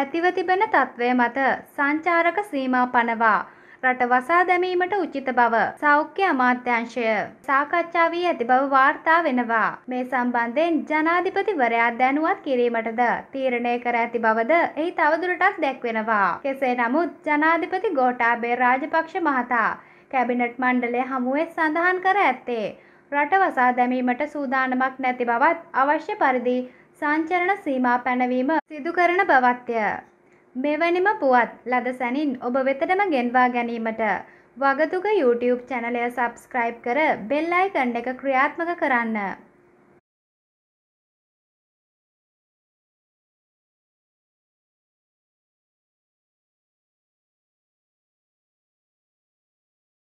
ඇතිව තිබෙන තත්ත්වය මත සංචාරක සීමා පනවා රට වසා දැමීමට උචිත බව සෞඛ්‍ය අමාත්‍යංශය සාකච්ඡා වී ඇති බව වාර්තා වෙනවා. මේ සම්බන්ධයෙන් ජනාධිපතිවරයා දැනුවත් කිරීමටද තීරණය කර ඇති බවද එහි තවදුරටත් දැක්වෙනවා. කෙසේ නමුත් ජනාධිපති ගෝටාබේ රාජපක්ෂ මහතා කැබිනට් මණ්ඩලය හමුවේ සඳහන් කර ඇත්තේ. රට වසා දැමීමට සූදානමක් නැති බවත් අවශ්‍ය පරිදි සංචරණ සීමා පැනවීම සිදුකරන බවත්ය. මෙවැනිම පුවත් ලද සැනින් ඔබ වෙතටම ගෙන්වා ගැනීමට වගතුක YouTube චැනලය සබස්ක්‍රයිබ් කර බෙල්ලයි කණ්ඩ එක ක්‍රියාත්මක කරන්න.